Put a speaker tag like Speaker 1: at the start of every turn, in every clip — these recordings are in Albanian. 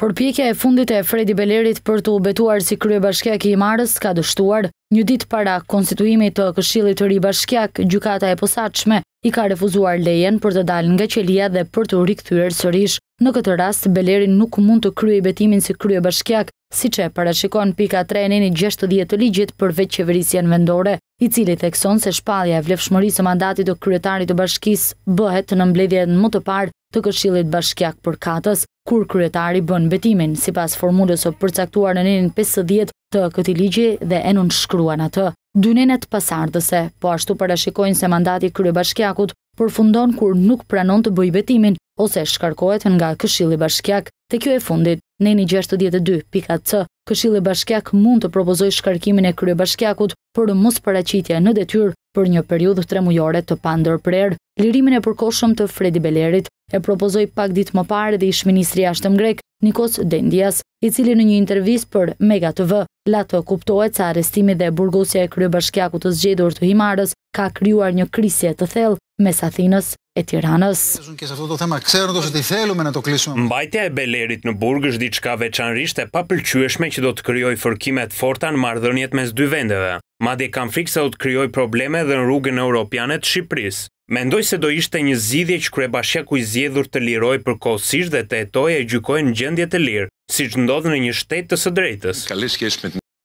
Speaker 1: Përpjekja e fundit e Fredi Bellerit për të ubetuar si krye bashkjak i marës ka dështuar. Një dit para konstituimi të këshilit të ri bashkjak, gjukata e posaqme i ka refuzuar lejen për të dalë nga qelia dhe për të rikë të sërish. Në këtë rast, Bellerin nuk mund të krye betimin si krye bashkjak, si që parashikon pika 3 i gjeshtë të ligjit për veqë qeverisjen vendore, i cili thekson se shpalja e vlefshmërisë mandatit të kryetarit të bashkis bëhet në mbledhjet në më të parë të këshillit bashkjak për katës, kur kryetari bën betimin, si pas formullës o përcaktuar në njën 50 të këti ligje dhe enun shkruan atë. Dynenet pasardëse, po ashtu parashikojnë se mandati krye bashkjakut përfundon kur nuk pranon të bëj betimin, ose shkarkohet nga këshili bashkjak të kjo e fundit. Neni 62.c, Këshilli Bashkiak mund të propozoj shkarkimin e krye bashkjakut për mos paracitja në detyr për një periud të tremujore të pandër prerë. Lirimin e përkoshëm të Fredi Belerit e propozoj pak dit më pare dhe ish ministri ashtëm grek, Nikos Dendias, i cili në një intervjis për Mega TV, la të kuptohet sa arestimi dhe burgosja e krye bashkjakut të zgjedur të himarës ka kryuar një krisje të thellë mes Athinës e Tiranës.
Speaker 2: Mbajtja e Belerit në Burg është diçka veçanërisht e papëlqyeshme që do të krijojë fërkime të forta në marrëdhëniet mes dy vendeve. Madje kam frikë se do të krijojë probleme edhe në rrugën europiane të Shqipërisë. Mendoj se do ishte një zgjidhje që kryebashkiaku i zgjedhur të liroj përkohësisht dhe të hetojë e gjykojë në gjendje të lirë, siç ndodh në një shtet të së drejtës.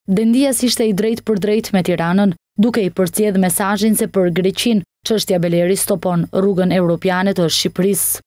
Speaker 1: Dendias ishte i drejtë për drejtë me Tiranën, duke i përcjedh mesazhin se për Greqinë Qështja Beleri stopon rrugën europiane të Shqipërisë.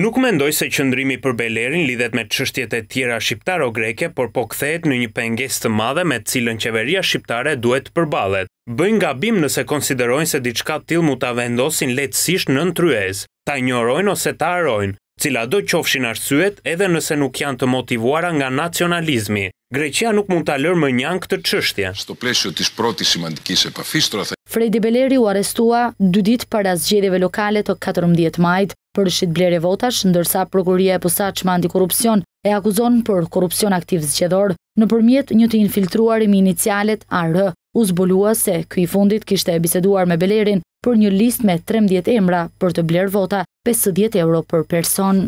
Speaker 2: Nuk mendoj se qëndrimi për Belerin lidhet me qështjet e tjera shqiptaro greke, por po kthehet në një penges të madhe me cilën qeveria shqiptare duhet përbalet. Bëjnë gabim nëse konsiderojnë se diçka t'il mu t'a vendosin letësisht në në tryez, t'a njërojnë ose t'a arojnë, cila do qofshin arsyet edhe nëse nuk janë të motivuara nga nacionalizmi. Greqia nuk mund t'a lërë më njën këtë qështje.
Speaker 1: Fredi Beleri u arestua dy ditë për asgjedeve lokale të 14 majt për shqit blere votash, ndërsa Prokuria e Pusat që korupcion e akuzon për korupcion aktiv zgjedor, në përmjet një të infiltruar i mi inicialet AR, u zbulua se këj fundit kishte e biseduar me Belerin për një list me 13 emra për të bler vota 50 euro për person.